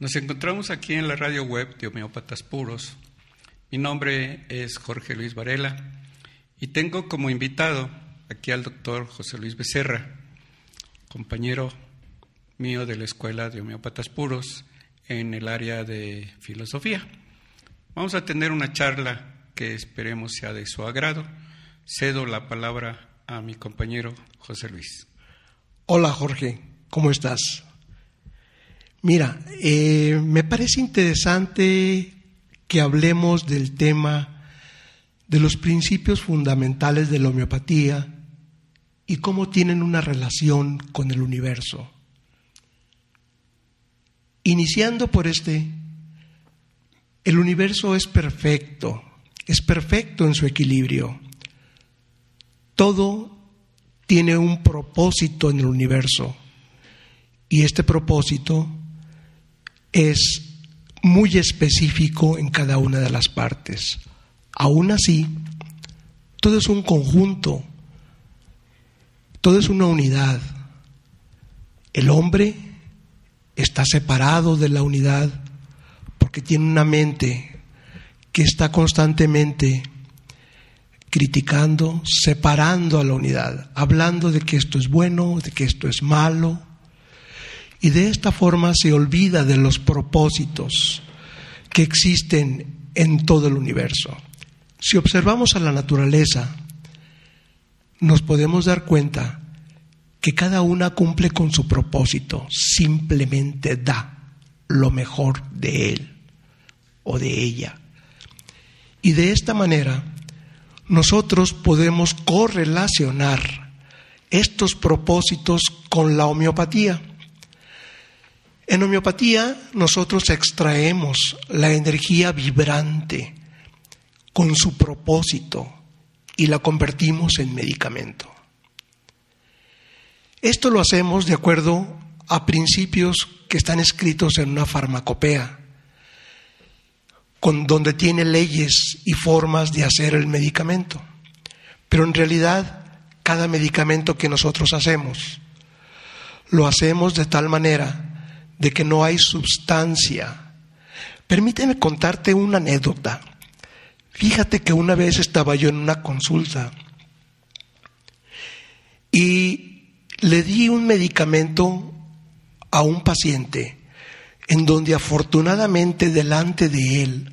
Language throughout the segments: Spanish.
Nos encontramos aquí en la radio web de Homeópatas Puros. Mi nombre es Jorge Luis Varela y tengo como invitado aquí al doctor José Luis Becerra, compañero mío de la Escuela de Homeópatas Puros en el área de filosofía. Vamos a tener una charla que esperemos sea de su agrado. Cedo la palabra a mi compañero José Luis. Hola Jorge, ¿cómo estás? Mira, eh, me parece interesante que hablemos del tema de los principios fundamentales de la homeopatía y cómo tienen una relación con el universo. Iniciando por este, el universo es perfecto, es perfecto en su equilibrio. Todo tiene un propósito en el universo y este propósito es muy específico en cada una de las partes. Aún así, todo es un conjunto, todo es una unidad. El hombre está separado de la unidad porque tiene una mente que está constantemente criticando, separando a la unidad, hablando de que esto es bueno, de que esto es malo, y de esta forma se olvida de los propósitos que existen en todo el universo. Si observamos a la naturaleza, nos podemos dar cuenta que cada una cumple con su propósito, simplemente da lo mejor de él o de ella. Y de esta manera, nosotros podemos correlacionar estos propósitos con la homeopatía en homeopatía nosotros extraemos la energía vibrante con su propósito y la convertimos en medicamento. Esto lo hacemos de acuerdo a principios que están escritos en una farmacopea, con, donde tiene leyes y formas de hacer el medicamento. Pero en realidad, cada medicamento que nosotros hacemos, lo hacemos de tal manera de que no hay substancia. Permíteme contarte una anécdota. Fíjate que una vez estaba yo en una consulta y le di un medicamento a un paciente en donde afortunadamente delante de él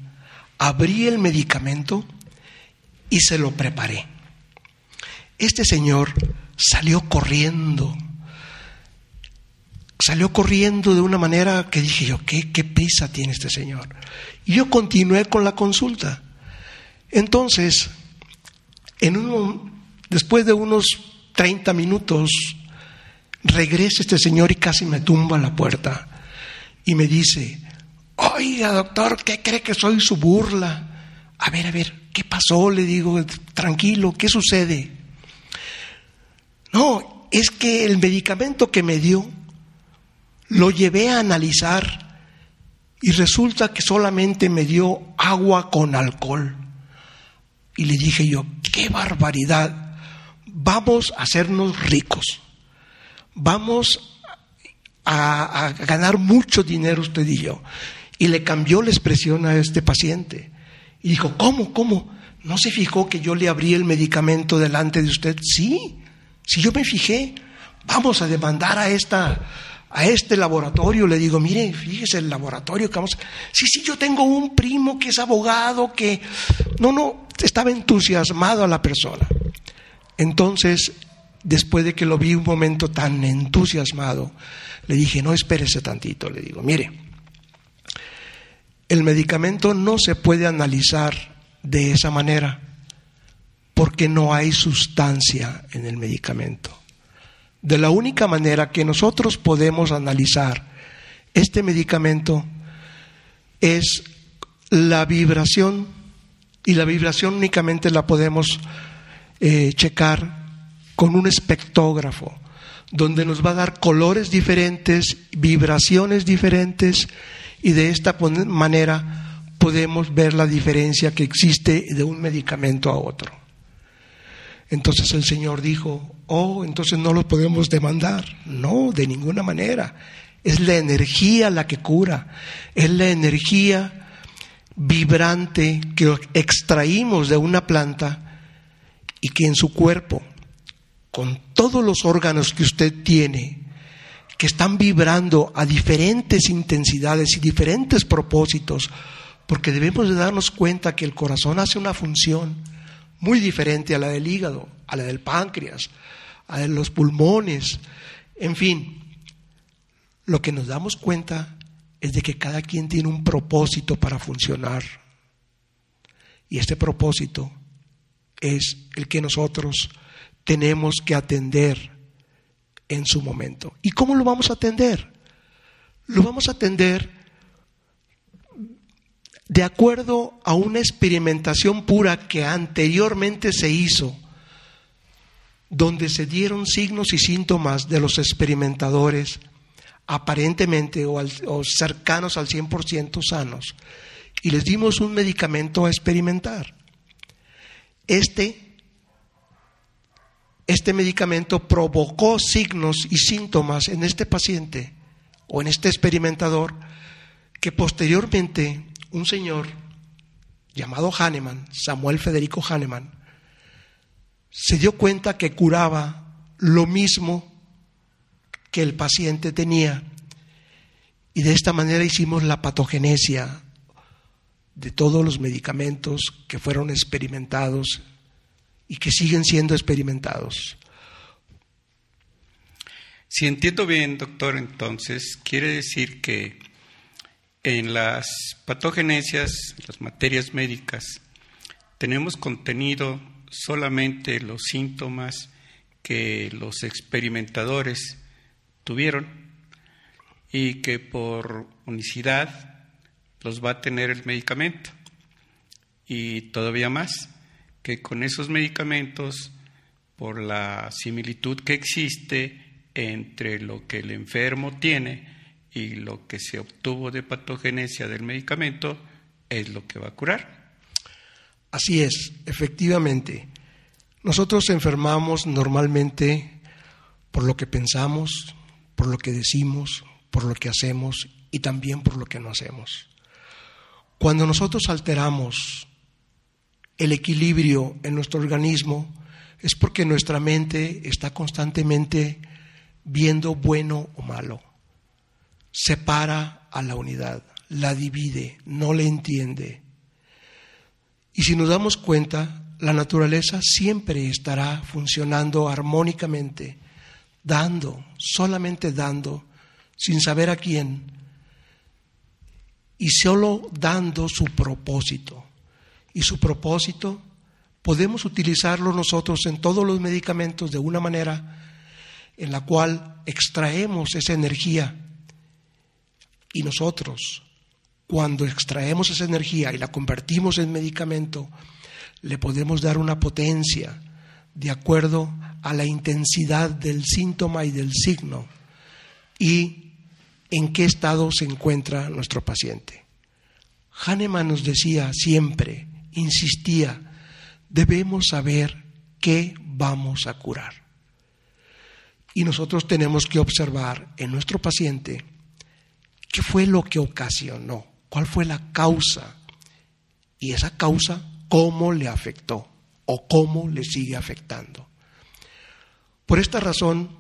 abrí el medicamento y se lo preparé. Este señor salió corriendo salió corriendo de una manera que dije yo, ¿qué, pesa tiene este señor? Y yo continué con la consulta. Entonces, en después de unos 30 minutos, regresa este señor y casi me tumba a la puerta y me dice, oiga doctor, ¿qué cree que soy su burla? A ver, a ver, ¿qué pasó? Le digo, tranquilo, ¿qué sucede? No, es que el medicamento que me dio lo llevé a analizar y resulta que solamente me dio agua con alcohol. Y le dije yo, qué barbaridad, vamos a hacernos ricos, vamos a, ganar mucho dinero usted y yo. Y le cambió la expresión a este paciente. Y dijo, ¿cómo? ¿Cómo? ¿No se fijó que yo le abrí el medicamento delante de usted? Sí, si yo me fijé, vamos a demandar a esta a este laboratorio, le digo, mire, fíjese el laboratorio que vamos... Sí, sí, yo tengo un primo que es abogado, que... No, no, estaba entusiasmado a la persona. Entonces, después de que lo vi un momento tan entusiasmado, le dije, no espérese tantito, le digo, mire, el medicamento no se puede analizar de esa manera porque no hay sustancia en el medicamento de la única manera que nosotros podemos analizar este medicamento es la vibración y la vibración únicamente la podemos eh, checar con un espectógrafo donde nos va a dar colores diferentes, vibraciones diferentes y de esta manera podemos ver la diferencia que existe de un medicamento a otro. Entonces el Señor dijo, oh, entonces no lo podemos demandar. No, de ninguna manera. Es la energía la que cura. Es la energía vibrante que extraímos de una planta y que en su cuerpo, con todos los órganos que usted tiene, que están vibrando a diferentes intensidades y diferentes propósitos, porque debemos de darnos cuenta que el corazón hace una función muy diferente a la del hígado, a la del páncreas, a la de los pulmones, en fin. Lo que nos damos cuenta es de que cada quien tiene un propósito para funcionar. Y este propósito es el que nosotros tenemos que atender en su momento. ¿Y cómo lo vamos a atender? Lo vamos a atender de acuerdo a una experimentación pura que anteriormente se hizo, donde se dieron signos y síntomas de los experimentadores aparentemente o, al, cercanos al 100% sanos, y les dimos un medicamento a experimentar. Este, este medicamento provocó signos y síntomas en este paciente o en este experimentador que posteriormente un señor llamado Hahnemann, Samuel Federico Hahnemann, se dio cuenta que curaba lo mismo que el paciente tenía. Y de esta manera hicimos la patogenesia de todos los medicamentos que fueron experimentados y que siguen siendo experimentados. Si entiendo bien, doctor, entonces quiere decir que en las patogenesias, las materias médicas, tenemos contenido solamente los síntomas que los experimentadores tuvieron y que por unicidad los va a tener el medicamento. Y todavía más, que con esos medicamentos, por la similitud que existe entre lo que el enfermo tiene, y lo que se obtuvo de patogenesia del medicamento es lo que va a curar. Así es, efectivamente. Nosotros enfermamos normalmente por lo que pensamos, por lo que decimos, por lo que hacemos y también por lo que no hacemos. Cuando nosotros alteramos el equilibrio en nuestro organismo, es porque nuestra mente está constantemente viendo bueno o malo separa a la unidad, la divide, no la entiende. Y si nos damos cuenta, la naturaleza siempre estará funcionando armónicamente, dando, solamente dando, sin saber a quién, y solo dando su propósito. Y su propósito podemos utilizarlo nosotros en todos los medicamentos de una manera en la cual extraemos esa energía y nosotros, cuando extraemos esa energía y la convertimos en medicamento, le podemos dar una potencia de acuerdo a la intensidad del síntoma y del signo y en qué estado se encuentra nuestro paciente. Hahnemann nos decía siempre, insistía, debemos saber qué vamos a curar. Y nosotros tenemos que observar en nuestro paciente ¿Qué fue lo que ocasionó? ¿Cuál fue la causa? Y esa causa, ¿cómo le afectó o cómo le sigue afectando? Por esta razón,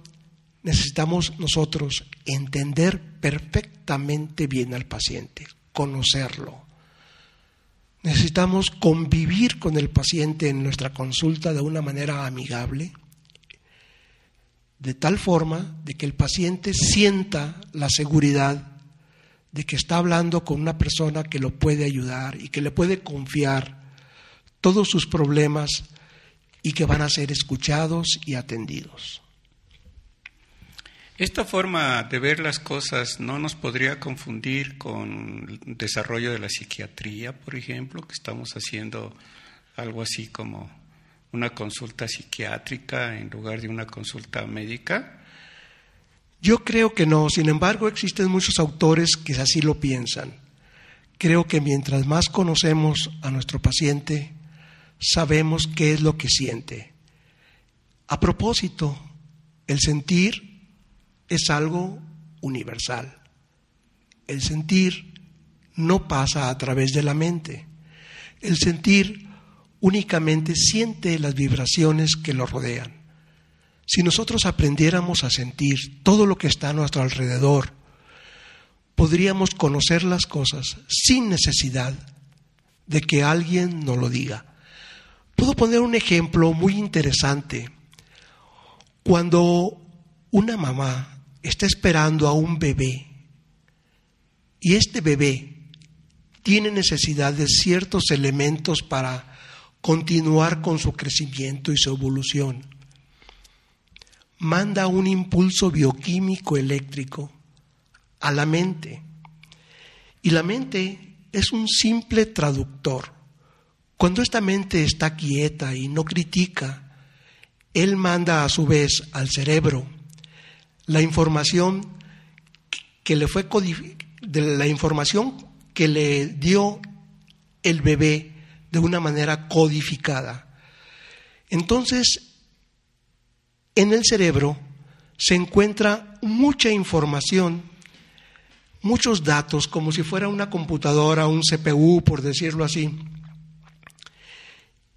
necesitamos nosotros entender perfectamente bien al paciente, conocerlo. Necesitamos convivir con el paciente en nuestra consulta de una manera amigable, de tal forma de que el paciente sienta la seguridad de que está hablando con una persona que lo puede ayudar y que le puede confiar todos sus problemas y que van a ser escuchados y atendidos. Esta forma de ver las cosas no nos podría confundir con el desarrollo de la psiquiatría, por ejemplo, que estamos haciendo algo así como una consulta psiquiátrica en lugar de una consulta médica. Yo creo que no, sin embargo existen muchos autores que así lo piensan. Creo que mientras más conocemos a nuestro paciente, sabemos qué es lo que siente. A propósito, el sentir es algo universal. El sentir no pasa a través de la mente. El sentir únicamente siente las vibraciones que lo rodean. Si nosotros aprendiéramos a sentir todo lo que está a nuestro alrededor, podríamos conocer las cosas sin necesidad de que alguien nos lo diga. Puedo poner un ejemplo muy interesante. Cuando una mamá está esperando a un bebé y este bebé tiene necesidad de ciertos elementos para continuar con su crecimiento y su evolución, manda un impulso bioquímico eléctrico a la mente. Y la mente es un simple traductor. Cuando esta mente está quieta y no critica, él manda a su vez al cerebro la información que le fue de la información que le dio el bebé de una manera codificada. Entonces, en el cerebro se encuentra mucha información, muchos datos, como si fuera una computadora, un CPU, por decirlo así.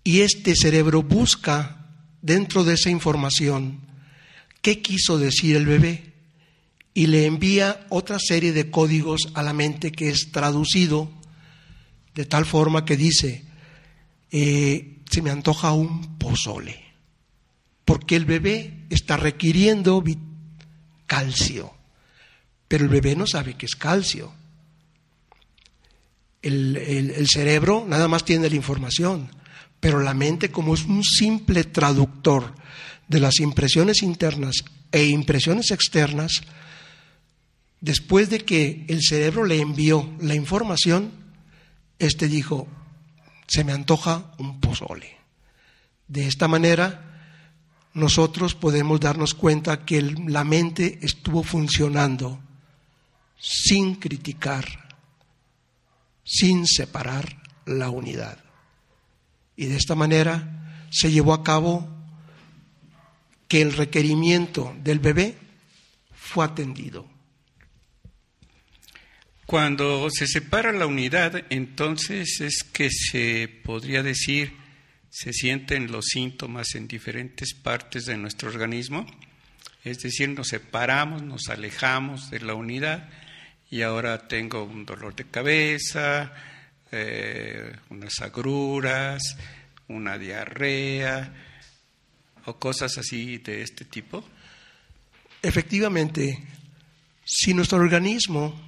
Y este cerebro busca dentro de esa información qué quiso decir el bebé y le envía otra serie de códigos a la mente que es traducido de tal forma que dice, eh, se me antoja un pozole porque el bebé está requiriendo calcio, pero el bebé no sabe qué es calcio. El, el, cerebro nada más tiene la información, pero la mente como es un simple traductor de las impresiones internas e impresiones externas, después de que el cerebro le envió la información, este dijo, se me antoja un pozole. De esta manera, nosotros podemos darnos cuenta que la mente estuvo funcionando sin criticar, sin separar la unidad. Y de esta manera se llevó a cabo que el requerimiento del bebé fue atendido. Cuando se separa la unidad, entonces es que se podría decir se sienten los síntomas en diferentes partes de nuestro organismo, es decir, nos separamos, nos alejamos de la unidad y ahora tengo un dolor de cabeza, eh, unas agruras, una diarrea o cosas así de este tipo. Efectivamente, si nuestro organismo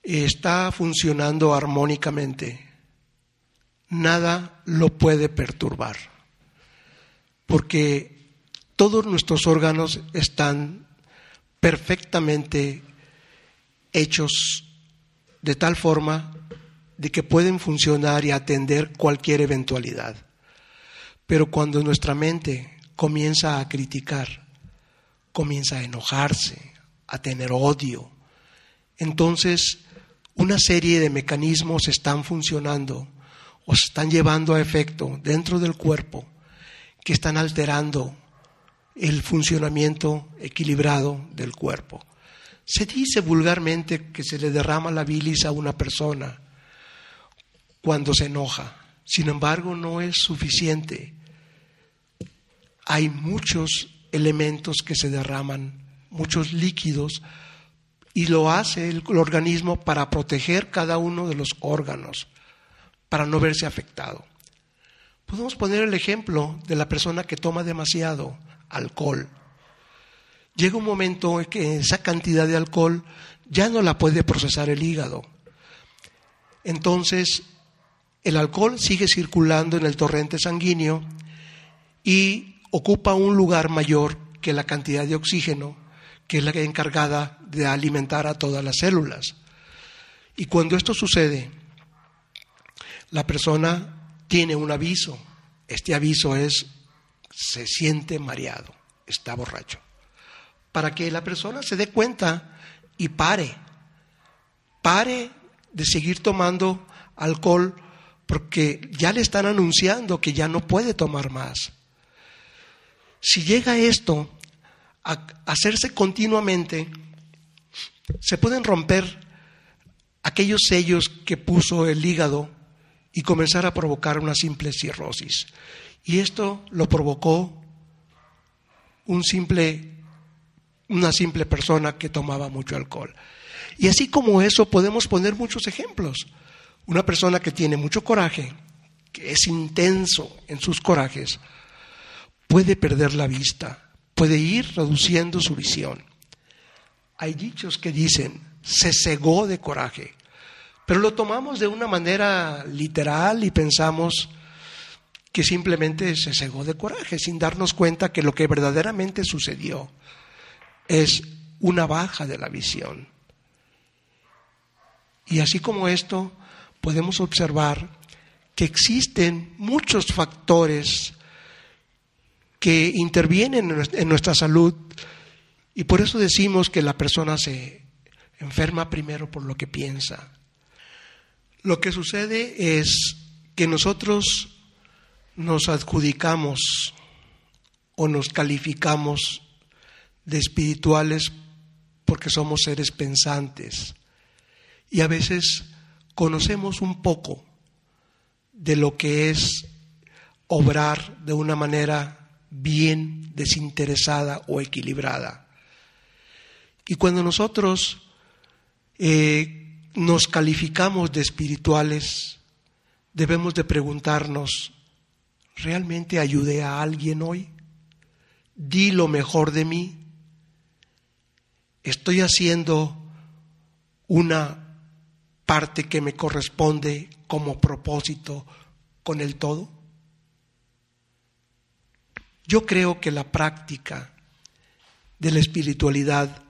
está funcionando armónicamente, nada lo puede perturbar, porque todos nuestros órganos están perfectamente hechos de tal forma de que pueden funcionar y atender cualquier eventualidad. Pero cuando nuestra mente comienza a criticar, comienza a enojarse, a tener odio, entonces una serie de mecanismos están funcionando se están llevando a efecto dentro del cuerpo que están alterando el funcionamiento equilibrado del cuerpo. Se dice vulgarmente que se le derrama la bilis a una persona cuando se enoja. Sin embargo, no es suficiente. Hay muchos elementos que se derraman, muchos líquidos, y lo hace el organismo para proteger cada uno de los órganos para no verse afectado. Podemos poner el ejemplo de la persona que toma demasiado alcohol. Llega un momento en que esa cantidad de alcohol ya no la puede procesar el hígado. Entonces, el alcohol sigue circulando en el torrente sanguíneo y ocupa un lugar mayor que la cantidad de oxígeno, que es la encargada de alimentar a todas las células. Y cuando esto sucede, la persona tiene un aviso. Este aviso es, se siente mareado, está borracho. Para que la persona se dé cuenta y pare, pare de seguir tomando alcohol porque ya le están anunciando que ya no puede tomar más. Si llega esto a hacerse continuamente, se pueden romper aquellos sellos que puso el hígado y comenzar a provocar una simple cirrosis. Y esto lo provocó un simple, una simple persona que tomaba mucho alcohol. Y así como eso podemos poner muchos ejemplos. Una persona que tiene mucho coraje, que es intenso en sus corajes, puede perder la vista, puede ir reduciendo su visión. Hay dichos que dicen, se cegó de coraje. Pero lo tomamos de una manera literal y pensamos que simplemente se cegó de coraje, sin darnos cuenta que lo que verdaderamente sucedió es una baja de la visión. Y así como esto, podemos observar que existen muchos factores que intervienen en nuestra salud y por eso decimos que la persona se enferma primero por lo que piensa, lo que sucede es que nosotros nos adjudicamos o nos calificamos de espirituales porque somos seres pensantes y a veces conocemos un poco de lo que es obrar de una manera bien desinteresada o equilibrada. Y cuando nosotros eh, nos calificamos de espirituales, debemos de preguntarnos, ¿realmente ayudé a alguien hoy? ¿Di lo mejor de mí? ¿Estoy haciendo una parte que me corresponde como propósito con el todo? Yo creo que la práctica de la espiritualidad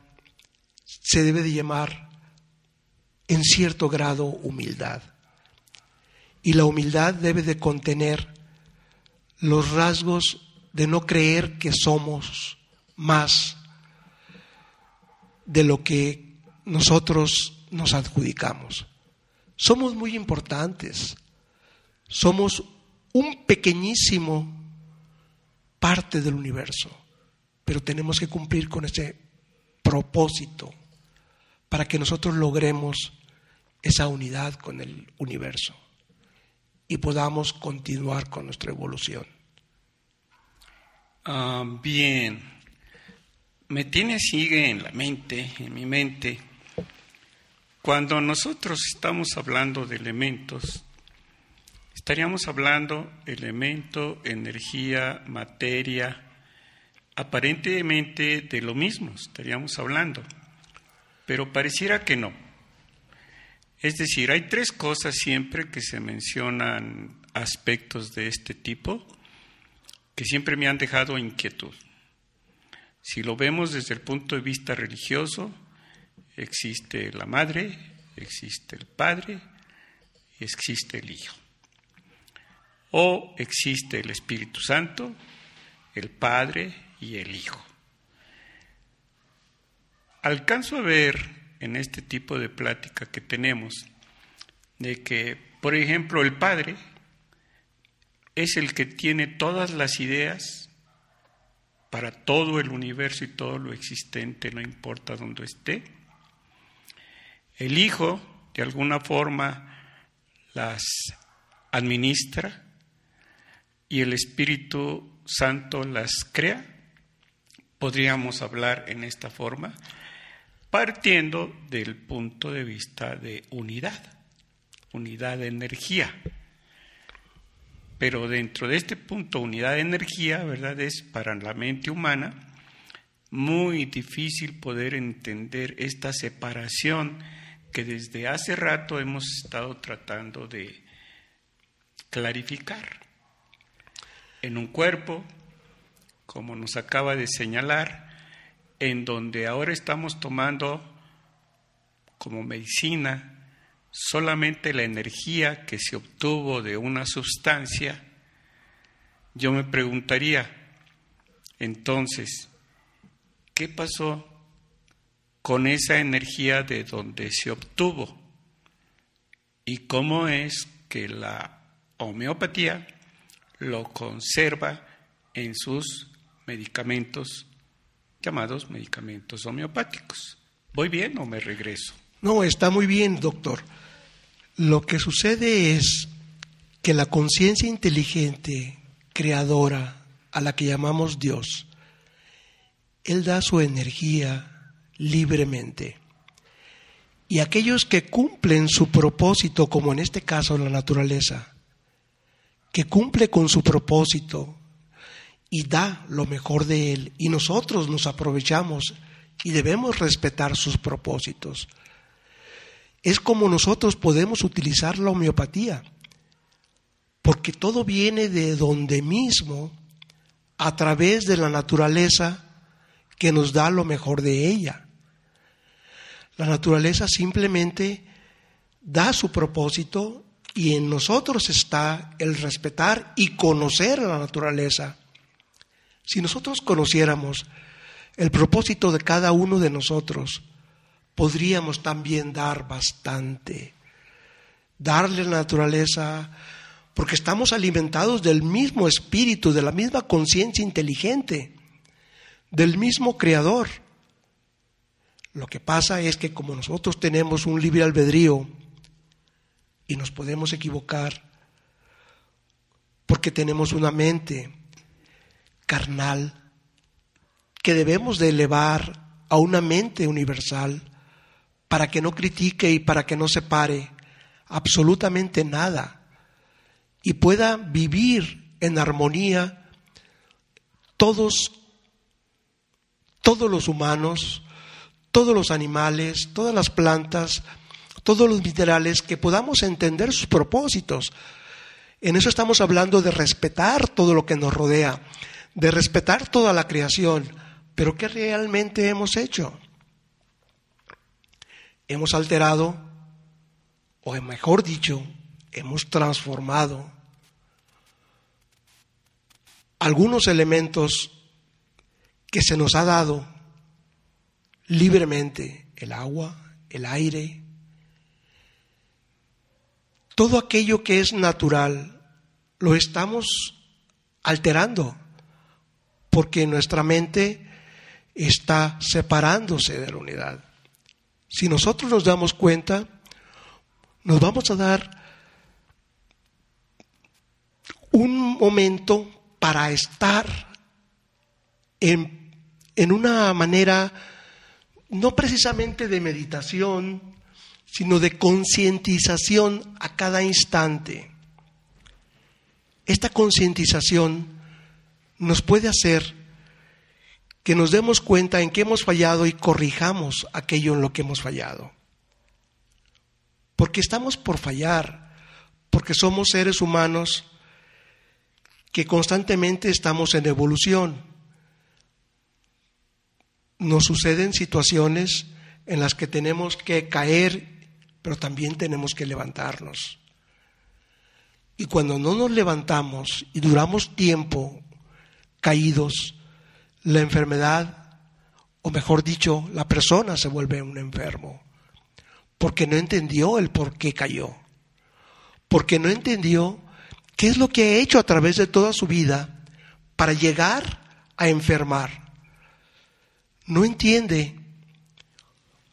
se debe de llamar en cierto grado humildad. Y la humildad debe de contener los rasgos de no creer que somos más de lo que nosotros nos adjudicamos. Somos muy importantes, somos un pequeñísimo parte del universo, pero tenemos que cumplir con ese propósito para que nosotros logremos esa unidad con el universo y podamos continuar con nuestra evolución. Ah, bien, me tiene sigue en la mente, en mi mente, cuando nosotros estamos hablando de elementos, estaríamos hablando elemento, energía, materia, aparentemente de lo mismo estaríamos hablando pero pareciera que no. Es decir, hay tres cosas siempre que se mencionan aspectos de este tipo que siempre me han dejado inquietud. Si lo vemos desde el punto de vista religioso, existe la madre, existe el padre, existe el hijo. O existe el Espíritu Santo, el Padre y el Hijo alcanzo a ver en este tipo de plática que tenemos de que, por ejemplo, el padre es el que tiene todas las ideas para todo el universo y todo lo existente, no importa dónde esté. El hijo, de alguna forma, las administra y el Espíritu Santo las crea. Podríamos hablar en esta forma partiendo del punto de vista de unidad, unidad de energía. Pero dentro de este punto, unidad de energía, ¿verdad? Es para la mente humana muy difícil poder entender esta separación que desde hace rato hemos estado tratando de clarificar. En un cuerpo, como nos acaba de señalar, en donde ahora estamos tomando como medicina solamente la energía que se obtuvo de una sustancia, yo me preguntaría, entonces, ¿qué pasó con esa energía de donde se obtuvo? ¿Y cómo es que la homeopatía lo conserva en sus medicamentos llamados medicamentos homeopáticos. ¿Voy bien o me regreso? No, está muy bien, doctor. Lo que sucede es que la conciencia inteligente, creadora, a la que llamamos Dios, Él da su energía libremente. Y aquellos que cumplen su propósito, como en este caso la naturaleza, que cumple con su propósito, y da lo mejor de Él y nosotros nos aprovechamos y debemos respetar sus propósitos. Es como nosotros podemos utilizar la homeopatía, porque todo viene de donde mismo, a través de la naturaleza que nos da lo mejor de ella. La naturaleza simplemente da su propósito y en nosotros está el respetar y conocer a la naturaleza si nosotros conociéramos el propósito de cada uno de nosotros, podríamos también dar bastante, darle naturaleza, porque estamos alimentados del mismo espíritu, de la misma conciencia inteligente, del mismo creador. Lo que pasa es que como nosotros tenemos un libre albedrío y nos podemos equivocar, porque tenemos una mente, carnal que debemos de elevar a una mente universal para que no critique y para que no separe absolutamente nada y pueda vivir en armonía todos todos los humanos, todos los animales, todas las plantas, todos los minerales, que podamos entender sus propósitos. En eso estamos hablando de respetar todo lo que nos rodea, de respetar toda la creación, pero ¿qué realmente hemos hecho? Hemos alterado, o mejor dicho, hemos transformado algunos elementos que se nos ha dado libremente, el agua, el aire, todo aquello que es natural, lo estamos alterando porque nuestra mente está separándose de la unidad. Si nosotros nos damos cuenta, nos vamos a dar un momento para estar en, una manera no precisamente de meditación, sino de concientización a cada instante. Esta concientización nos puede hacer que nos demos cuenta en qué hemos fallado y corrijamos aquello en lo que hemos fallado. Porque estamos por fallar, porque somos seres humanos que constantemente estamos en evolución. Nos suceden situaciones en las que tenemos que caer, pero también tenemos que levantarnos. Y cuando no nos levantamos y duramos tiempo caídos, la enfermedad, o mejor dicho, la persona se vuelve un enfermo, porque no entendió el por qué cayó, porque no entendió qué es lo que ha hecho a través de toda su vida para llegar a enfermar. No entiende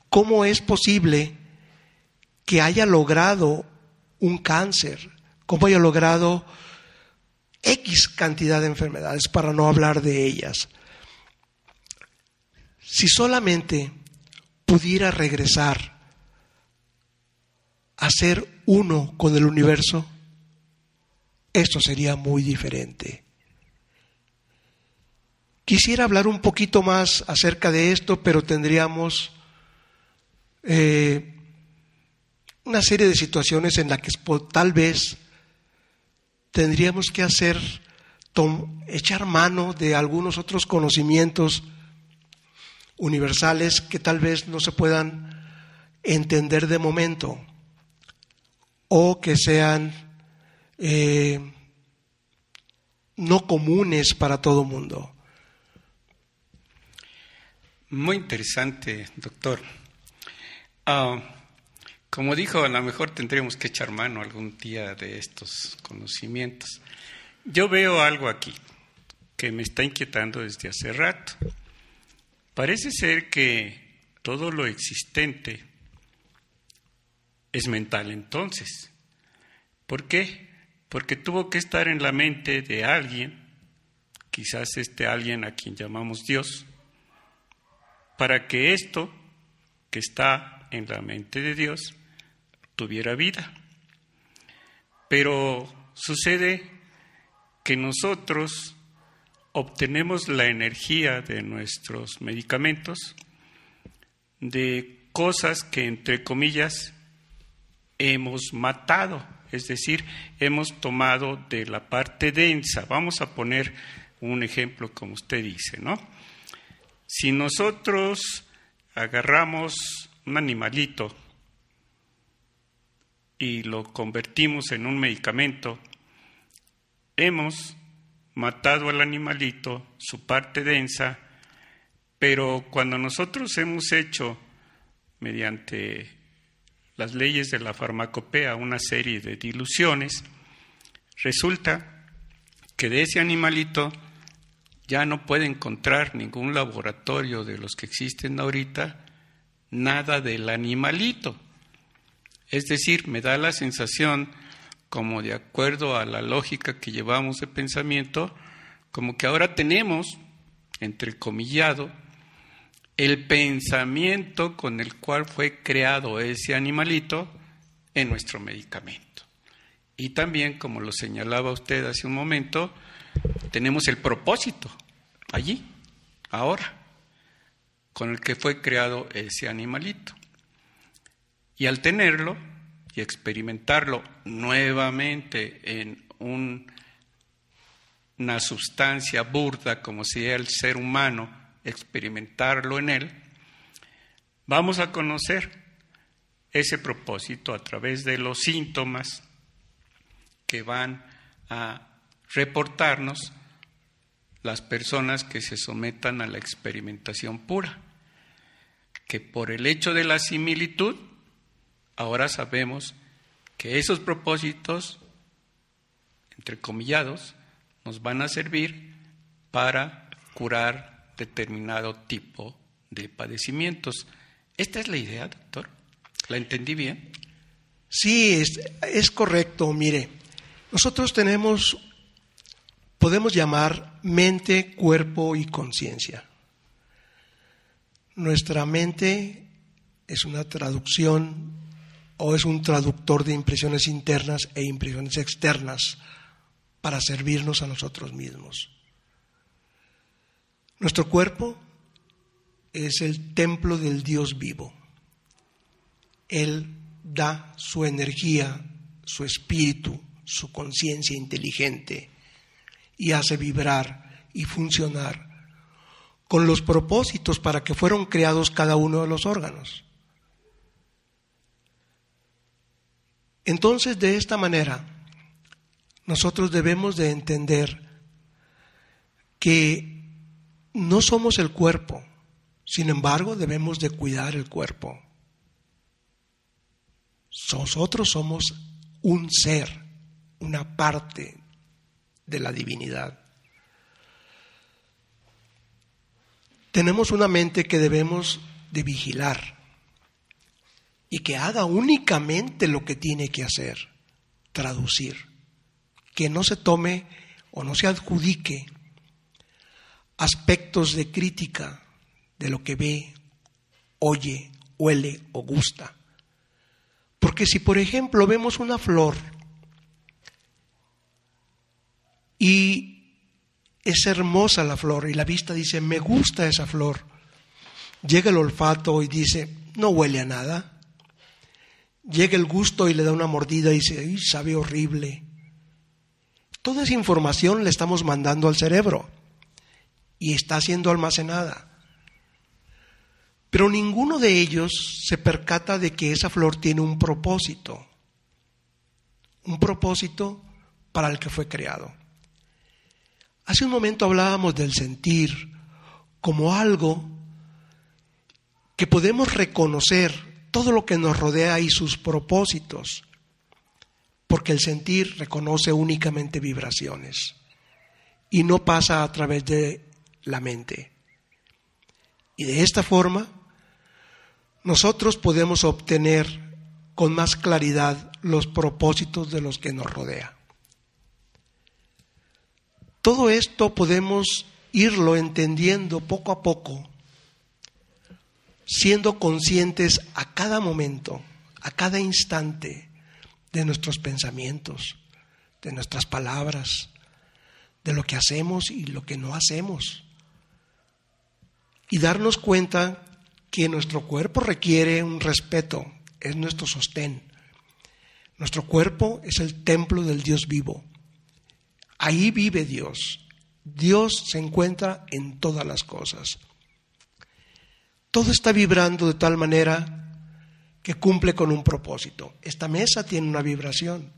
cómo es posible que haya logrado un cáncer, cómo haya logrado X cantidad de enfermedades, para no hablar de ellas. Si solamente pudiera regresar a ser uno con el universo, esto sería muy diferente. Quisiera hablar un poquito más acerca de esto, pero tendríamos eh, una serie de situaciones en las que tal vez tendríamos que hacer, echar mano de algunos otros conocimientos universales que tal vez no se puedan entender de momento o que sean eh, no comunes para todo el mundo. Muy interesante, doctor. Ah, como dijo, a lo mejor tendríamos que echar mano algún día de estos conocimientos. Yo veo algo aquí que me está inquietando desde hace rato. Parece ser que todo lo existente es mental entonces. ¿Por qué? Porque tuvo que estar en la mente de alguien, quizás este alguien a quien llamamos Dios, para que esto que está en la mente de Dios tuviera vida. Pero sucede que nosotros obtenemos la energía de nuestros medicamentos de cosas que, entre comillas, hemos matado, es decir, hemos tomado de la parte densa. Vamos a poner un ejemplo como usted dice, ¿no? Si nosotros agarramos un animalito y lo convertimos en un medicamento, hemos matado al animalito, su parte densa, pero cuando nosotros hemos hecho, mediante las leyes de la farmacopea, una serie de diluciones, resulta que de ese animalito ya no puede encontrar ningún laboratorio de los que existen ahorita nada del animalito. Es decir, me da la sensación, como de acuerdo a la lógica que llevamos de pensamiento, como que ahora tenemos, entre comillado, el pensamiento con el cual fue creado ese animalito en nuestro medicamento. Y también, como lo señalaba usted hace un momento, tenemos el propósito allí, ahora con el que fue creado ese animalito. Y al tenerlo y experimentarlo nuevamente en una sustancia burda como si el ser humano, experimentarlo en él, vamos a conocer ese propósito a través de los síntomas que van a reportarnos las personas que se sometan a la experimentación pura que por el hecho de la similitud, ahora sabemos que esos propósitos, entre comillados, nos van a servir para curar determinado tipo de padecimientos. ¿Esta es la idea, doctor? ¿La entendí bien? Sí, es, es correcto. Mire, nosotros tenemos, podemos llamar mente, cuerpo y conciencia. Nuestra mente es una traducción o es un traductor de impresiones internas e impresiones externas para servirnos a nosotros mismos. Nuestro cuerpo es el templo del Dios vivo. Él da su energía, su espíritu, su conciencia inteligente y hace vibrar y funcionar con los propósitos para que fueron creados cada uno de los órganos. Entonces, de esta manera, nosotros debemos de entender que no somos el cuerpo, sin embargo, debemos de cuidar el cuerpo. Nosotros somos un ser, una parte de la divinidad. tenemos una mente que debemos de vigilar y que haga únicamente lo que tiene que hacer, traducir, que no se tome o no se adjudique aspectos de crítica de lo que ve, oye, huele o gusta. Porque si, por ejemplo, vemos una flor y es hermosa la flor y la vista dice, me gusta esa flor. Llega el olfato y dice, no huele a nada. Llega el gusto y le da una mordida y dice, sabe horrible. Toda esa información le estamos mandando al cerebro y está siendo almacenada. Pero ninguno de ellos se percata de que esa flor tiene un propósito, un propósito para el que fue creado. Hace un momento hablábamos del sentir como algo que podemos reconocer todo lo que nos rodea y sus propósitos, porque el sentir reconoce únicamente vibraciones y no pasa a través de la mente. Y de esta forma, nosotros podemos obtener con más claridad los propósitos de los que nos rodea. Todo esto podemos irlo entendiendo poco a poco, siendo conscientes a cada momento, a cada instante de nuestros pensamientos, de nuestras palabras, de lo que hacemos y lo que no hacemos. Y darnos cuenta que nuestro cuerpo requiere un respeto, es nuestro sostén. Nuestro cuerpo es el templo del Dios vivo Ahí vive Dios. Dios se encuentra en todas las cosas. Todo está vibrando de tal manera que cumple con un propósito. Esta mesa tiene una vibración,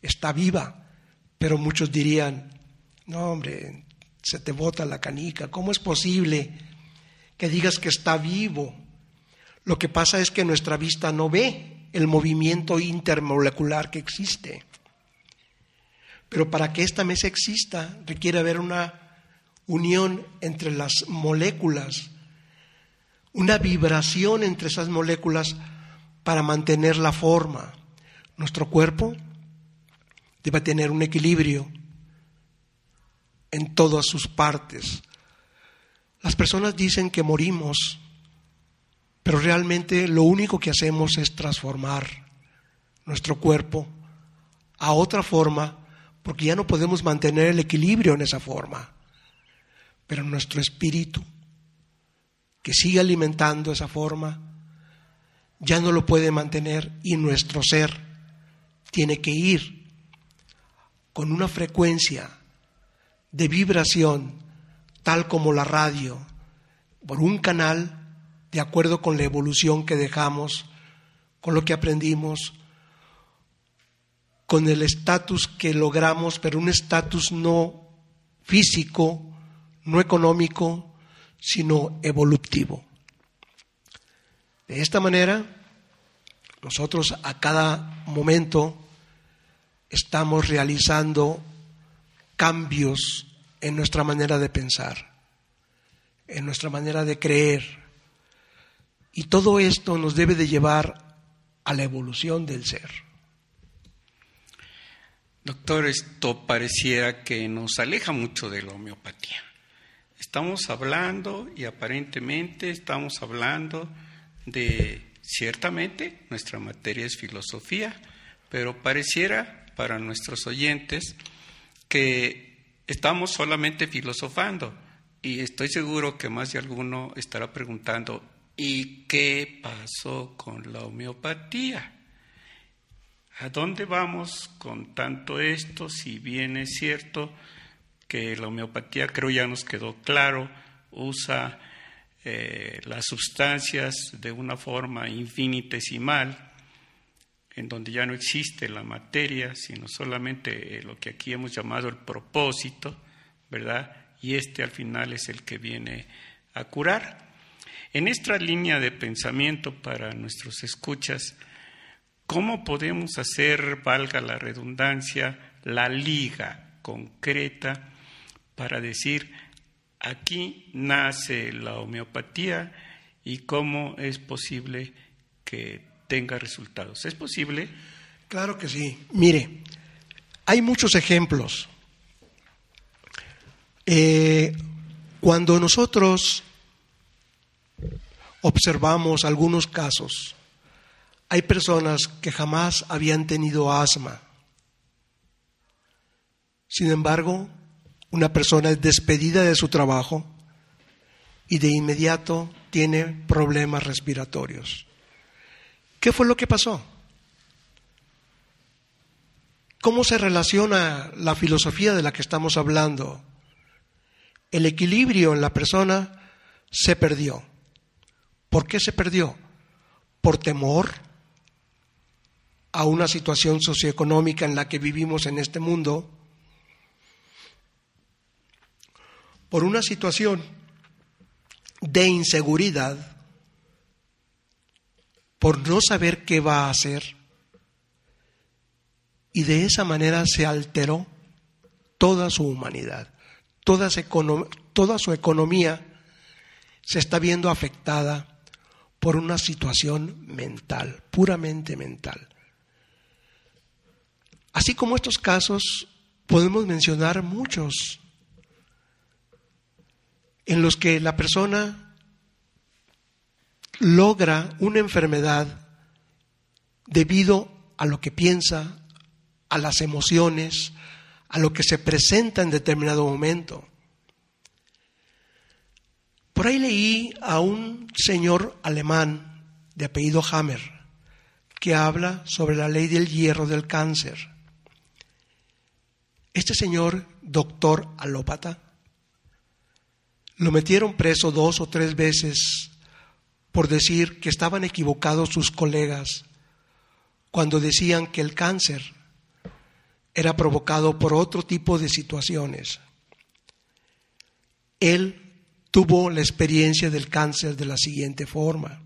está viva, pero muchos dirían, no hombre, se te bota la canica, ¿cómo es posible que digas que está vivo? Lo que pasa es que nuestra vista no ve el movimiento intermolecular que existe. Pero para que esta mesa exista requiere haber una unión entre las moléculas, una vibración entre esas moléculas para mantener la forma. Nuestro cuerpo debe tener un equilibrio en todas sus partes. Las personas dicen que morimos, pero realmente lo único que hacemos es transformar nuestro cuerpo a otra forma porque ya no podemos mantener el equilibrio en esa forma. Pero nuestro espíritu, que sigue alimentando esa forma, ya no lo puede mantener y nuestro ser tiene que ir con una frecuencia de vibración tal como la radio, por un canal de acuerdo con la evolución que dejamos, con lo que aprendimos, con el estatus que logramos, pero un estatus no físico, no económico, sino evolutivo. De esta manera, nosotros a cada momento estamos realizando cambios en nuestra manera de pensar, en nuestra manera de creer. Y todo esto nos debe de llevar a la evolución del ser. Doctor, esto pareciera que nos aleja mucho de la homeopatía. Estamos hablando y aparentemente estamos hablando de, ciertamente, nuestra materia es filosofía, pero pareciera para nuestros oyentes que estamos solamente filosofando y estoy seguro que más de alguno estará preguntando, ¿y qué pasó con la homeopatía? ¿A dónde vamos con tanto esto? Si bien es cierto que la homeopatía, creo ya nos quedó claro, usa eh, las sustancias de una forma infinitesimal, en donde ya no existe la materia, sino solamente eh, lo que aquí hemos llamado el propósito, ¿verdad? Y este al final es el que viene a curar. En esta línea de pensamiento para nuestros escuchas, ¿Cómo podemos hacer, valga la redundancia, la liga concreta para decir, aquí nace la homeopatía y cómo es posible que tenga resultados? ¿Es posible? Claro que sí. Mire, hay muchos ejemplos. Eh, cuando nosotros observamos algunos casos hay personas que jamás habían tenido asma. Sin embargo, una persona es despedida de su trabajo y de inmediato tiene problemas respiratorios. ¿Qué fue lo que pasó? ¿Cómo se relaciona la filosofía de la que estamos hablando? El equilibrio en la persona se perdió. ¿Por qué se perdió? Por temor, a una situación socioeconómica en la que vivimos en este mundo, por una situación de inseguridad, por no saber qué va a hacer, y de esa manera se alteró toda su humanidad, toda su, toda su economía se está viendo afectada por una situación mental, puramente mental. Así como estos casos, podemos mencionar muchos en los que la persona logra una enfermedad debido a lo que piensa, a las emociones, a lo que se presenta en determinado momento. Por ahí leí a un señor alemán de apellido Hammer que habla sobre la ley del hierro del cáncer. Este señor, doctor alópata, lo metieron preso dos o tres veces por decir que estaban equivocados sus colegas cuando decían que el cáncer era provocado por otro tipo de situaciones. Él tuvo la experiencia del cáncer de la siguiente forma.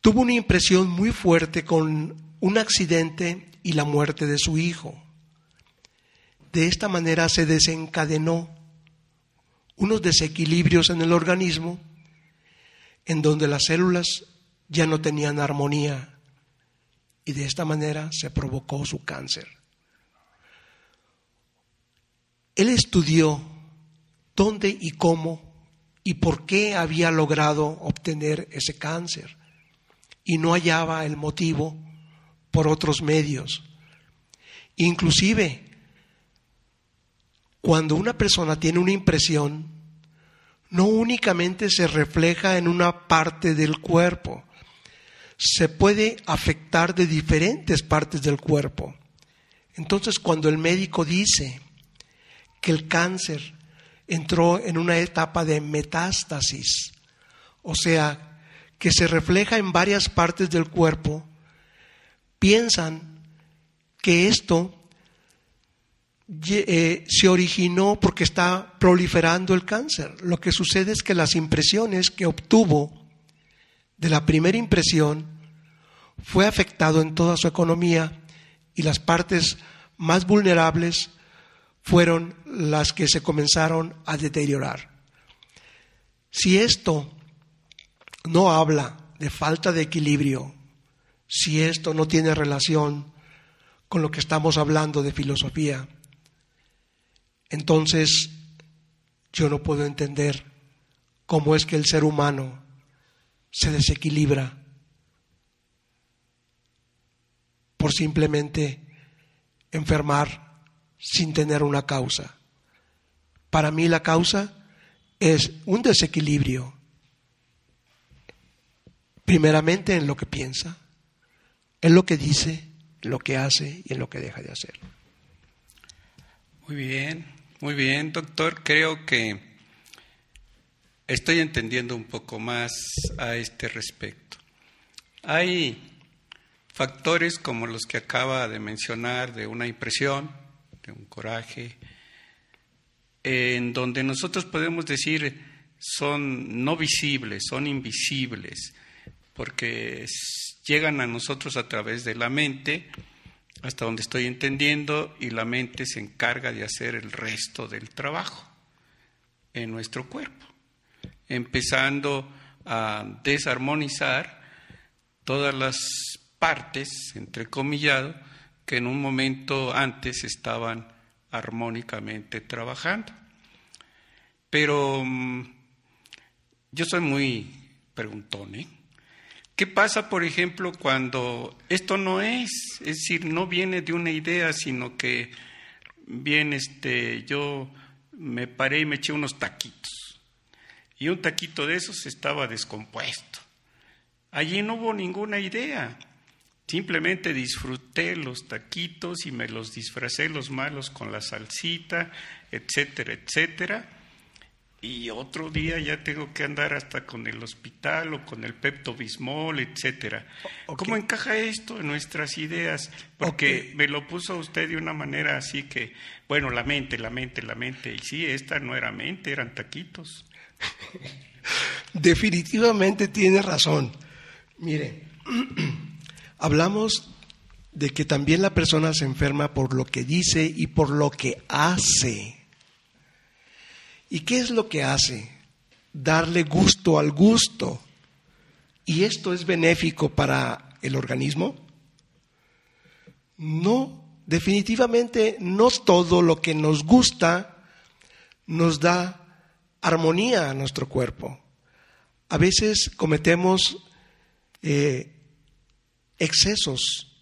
Tuvo una impresión muy fuerte con un accidente y la muerte de su hijo de esta manera se desencadenó unos desequilibrios en el organismo en donde las células ya no tenían armonía y de esta manera se provocó su cáncer. Él estudió dónde y cómo y por qué había logrado obtener ese cáncer y no hallaba el motivo por otros medios. Inclusive cuando una persona tiene una impresión, no únicamente se refleja en una parte del cuerpo, se puede afectar de diferentes partes del cuerpo. Entonces, cuando el médico dice que el cáncer entró en una etapa de metástasis, o sea, que se refleja en varias partes del cuerpo, piensan que esto eh, se originó porque está proliferando el cáncer. Lo que sucede es que las impresiones que obtuvo de la primera impresión fue afectado en toda su economía y las partes más vulnerables fueron las que se comenzaron a deteriorar. Si esto no habla de falta de equilibrio, si esto no tiene relación con lo que estamos hablando de filosofía, entonces yo no puedo entender cómo es que el ser humano se desequilibra por simplemente enfermar sin tener una causa. Para mí la causa es un desequilibrio, primeramente en lo que piensa, en lo que dice, en lo que hace y en lo que deja de hacer. Muy bien. Muy bien, doctor. Creo que estoy entendiendo un poco más a este respecto. Hay factores como los que acaba de mencionar, de una impresión, de un coraje, en donde nosotros podemos decir son no visibles, son invisibles, porque llegan a nosotros a través de la mente hasta donde estoy entendiendo, y la mente se encarga de hacer el resto del trabajo en nuestro cuerpo, empezando a desarmonizar todas las partes, entrecomillado, que en un momento antes estaban armónicamente trabajando. Pero mm, yo soy muy preguntón, ¿eh? ¿Qué pasa, por ejemplo, cuando esto no es? Es decir, no viene de una idea, sino que bien, este, yo me paré y me eché unos taquitos. Y un taquito de esos estaba descompuesto. Allí no hubo ninguna idea. Simplemente disfruté los taquitos y me los disfracé los malos con la salsita, etcétera, etcétera y otro día ya tengo que andar hasta con el hospital o con el peptobismol, etcétera. ¿Cómo encaja esto en nuestras ideas? Porque me lo puso usted de una manera así que, bueno, la mente, la mente, la mente. Y sí, esta no era mente, eran taquitos. Definitivamente tiene razón. Mire, hablamos de que también la persona se enferma por lo que dice y por lo que hace. ¿Y qué es lo que hace? Darle gusto al gusto. ¿Y esto es benéfico para el organismo? No, definitivamente no todo lo que nos gusta nos da armonía a nuestro cuerpo. A veces cometemos eh, excesos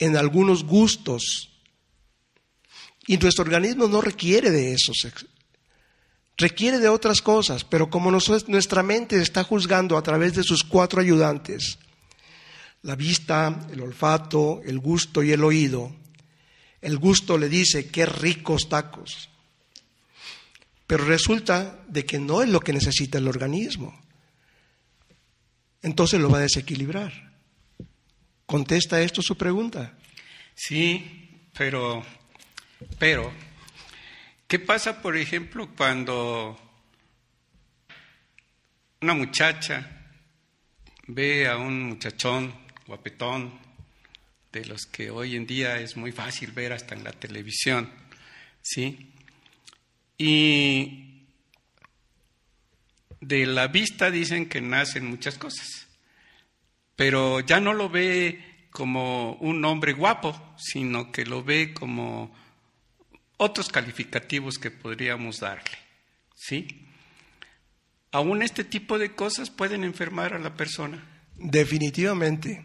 en algunos gustos y nuestro organismo no requiere de esos requiere de otras cosas, pero como nuestra mente está juzgando a través de sus cuatro ayudantes, la vista, el olfato, el gusto y el oído, el gusto le dice, qué ricos tacos, pero resulta de que no es lo que necesita el organismo. Entonces lo va a desequilibrar. ¿Contesta esto su pregunta? Sí, pero, pero ¿Qué pasa, por ejemplo, cuando una muchacha ve a un muchachón guapetón, de los que hoy en día es muy fácil ver hasta en la televisión, ¿sí? Y de la vista dicen que nacen muchas cosas, pero ya no lo ve como un hombre guapo, sino que lo ve como otros calificativos que podríamos darle. ¿Sí? Aún este tipo de cosas pueden enfermar a la persona. Definitivamente.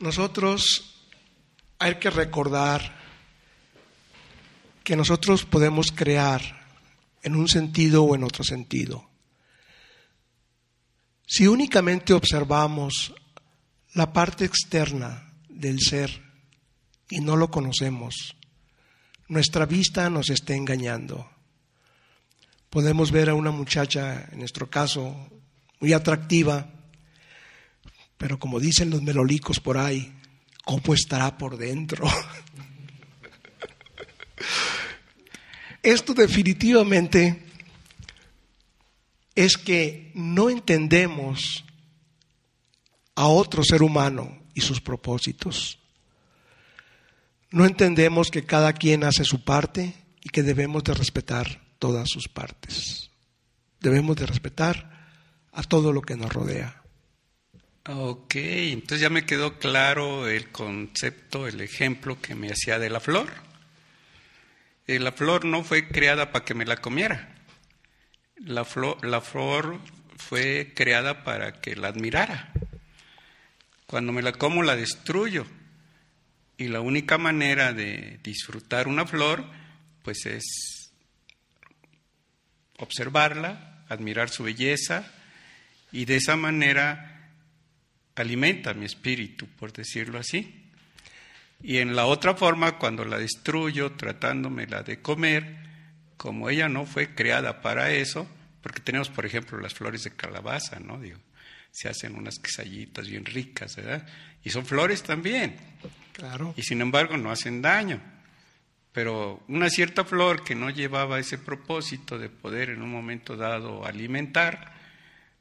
Nosotros hay que recordar que nosotros podemos crear en un sentido o en otro sentido. Si únicamente observamos la parte externa del ser y no lo conocemos, nuestra vista nos está engañando. Podemos ver a una muchacha, en nuestro caso, muy atractiva, pero como dicen los melolicos por ahí, ¿cómo estará por dentro? Esto definitivamente es que no entendemos a otro ser humano y sus propósitos no entendemos que cada quien hace su parte y que debemos de respetar todas sus partes. Debemos de respetar a todo lo que nos rodea. Ok, entonces ya me quedó claro el concepto, el ejemplo que me hacía de la flor. Eh, la flor no fue creada para que me la comiera. La flor, la flor fue creada para que la admirara. Cuando me la como la destruyo, y la única manera de disfrutar una flor, pues es observarla, admirar su belleza, y de esa manera alimenta mi espíritu, por decirlo así. Y en la otra forma, cuando la destruyo tratándomela de comer, como ella no fue creada para eso, porque tenemos, por ejemplo, las flores de calabaza, ¿no? Digo, se hacen unas quesallitas bien ricas, ¿verdad? Y son flores también. Y sin embargo no hacen daño. Pero una cierta flor que no llevaba ese propósito de poder en un momento dado alimentar,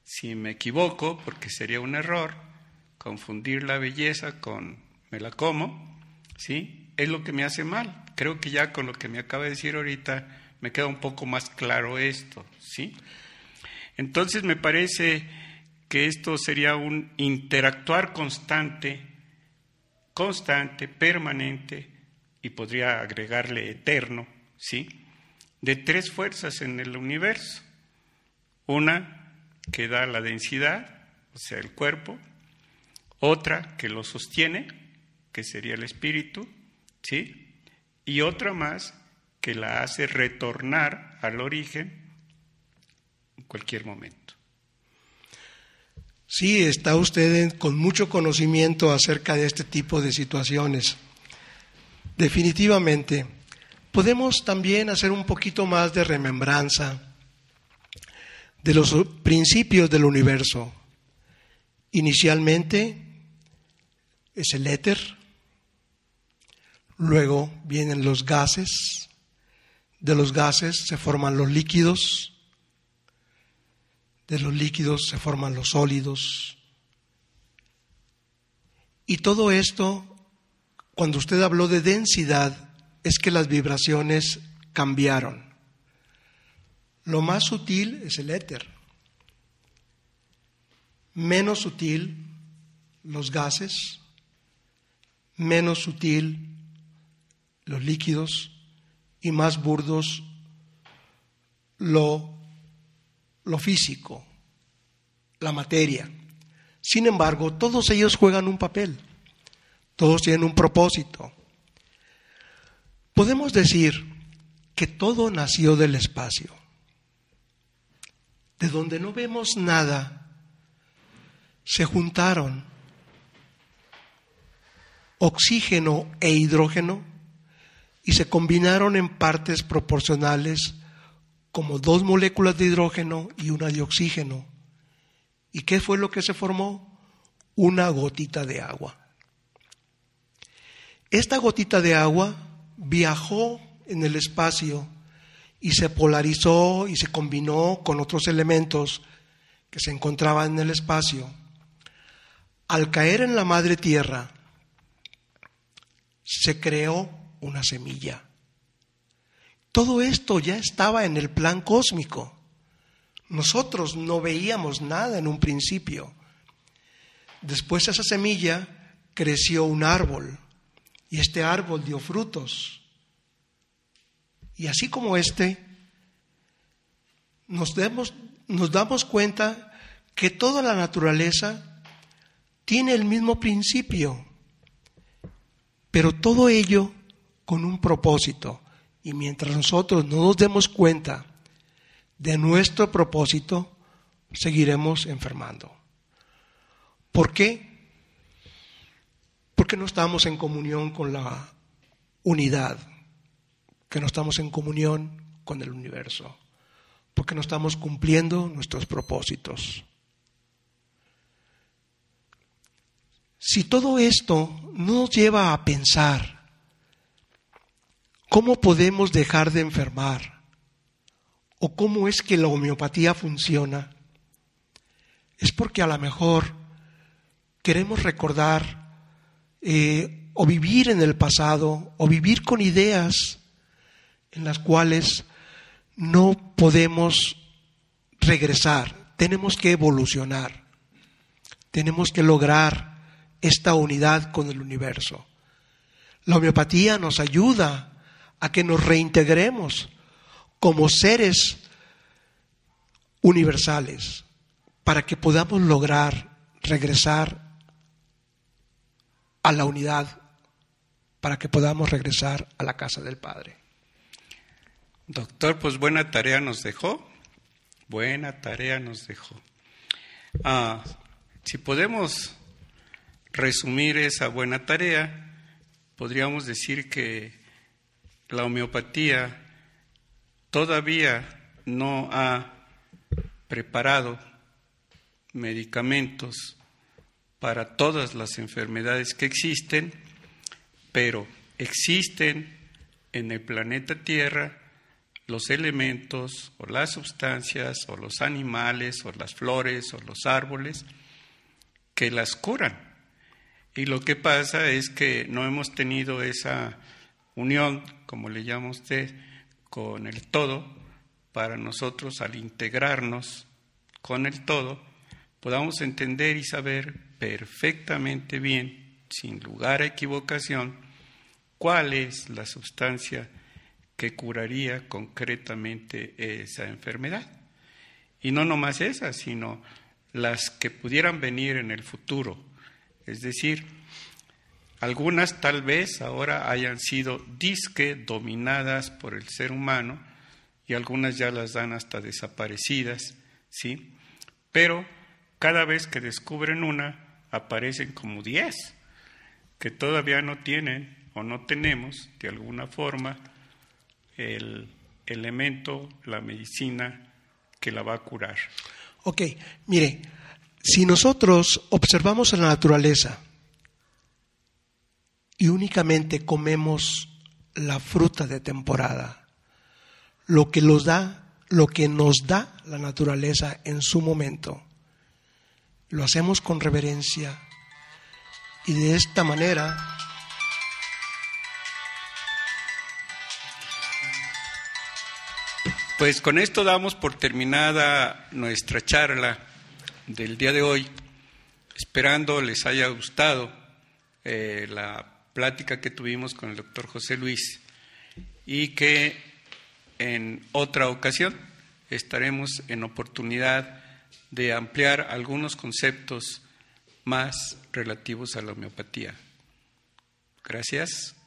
si me equivoco, porque sería un error, confundir la belleza con me la como, ¿sí? Es lo que me hace mal. Creo que ya con lo que me acaba de decir ahorita me queda un poco más claro esto, ¿sí? Entonces me parece que esto sería un interactuar constante constante, permanente y podría agregarle eterno, ¿sí? De tres fuerzas en el universo. Una que da la densidad, o sea, el cuerpo, otra que lo sostiene, que sería el espíritu, ¿sí? Y otra más que la hace retornar al origen en cualquier momento. Sí, está usted con mucho conocimiento acerca de este tipo de situaciones. Definitivamente, podemos también hacer un poquito más de remembranza de los principios del universo. Inicialmente es el éter, luego vienen los gases, de los gases se forman los líquidos, de los líquidos se forman los sólidos. Y todo esto, cuando usted habló de densidad, es que las vibraciones cambiaron. Lo más sutil es el éter. Menos sutil los gases, menos sutil los líquidos y más burdos lo lo físico, la materia. Sin embargo, todos ellos juegan un papel, todos tienen un propósito. Podemos decir que todo nació del espacio, de donde no vemos nada, se juntaron oxígeno e hidrógeno y se combinaron en partes proporcionales como dos moléculas de hidrógeno y una de oxígeno. ¿Y qué fue lo que se formó? Una gotita de agua. Esta gotita de agua viajó en el espacio y se polarizó y se combinó con otros elementos que se encontraban en el espacio. Al caer en la madre tierra, se creó una semilla. Todo esto ya estaba en el plan cósmico. Nosotros no veíamos nada en un principio. Después de esa semilla creció un árbol y este árbol dio frutos. Y así como este, nos, nos damos cuenta que toda la naturaleza tiene el mismo principio, pero todo ello con un propósito. Y mientras nosotros no nos demos cuenta de nuestro propósito, seguiremos enfermando. ¿Por qué? Porque no estamos en comunión con la unidad, que no estamos en comunión con el universo, porque no estamos cumpliendo nuestros propósitos. Si todo esto no nos lleva a pensar ¿Cómo podemos dejar de enfermar? ¿O cómo es que la homeopatía funciona? Es porque a lo mejor queremos recordar eh, o vivir en el pasado o vivir con ideas en las cuales no podemos regresar, tenemos que evolucionar, tenemos que lograr esta unidad con el universo. La homeopatía nos ayuda a que nos reintegremos como seres universales para que podamos lograr regresar a la unidad, para que podamos regresar a la casa del Padre. Doctor, pues buena tarea nos dejó, buena tarea nos dejó. Ah, si podemos resumir esa buena tarea, podríamos decir que la homeopatía todavía no ha preparado medicamentos para todas las enfermedades que existen, pero existen en el planeta Tierra los elementos o las sustancias o los animales o las flores o los árboles que las curan. Y lo que pasa es que no hemos tenido esa unión, como le llama usted, con el todo, para nosotros al integrarnos con el todo, podamos entender y saber perfectamente bien, sin lugar a equivocación, cuál es la sustancia que curaría concretamente esa enfermedad. Y no nomás esa, sino las que pudieran venir en el futuro. Es decir, algunas tal vez ahora hayan sido disque dominadas por el ser humano y algunas ya las dan hasta desaparecidas, ¿sí? Pero cada vez que descubren una, aparecen como diez que todavía no tienen o no tenemos de alguna forma el elemento, la medicina que la va a curar. Ok, mire, si nosotros observamos a la naturaleza, y únicamente comemos la fruta de temporada, lo que da, lo que nos da la naturaleza en su momento. Lo hacemos con reverencia y de esta manera Pues con esto damos por terminada nuestra charla del día de hoy, esperando les haya gustado eh, la la plática que tuvimos con el doctor José Luis y que en otra ocasión estaremos en oportunidad de ampliar algunos conceptos más relativos a la homeopatía. Gracias.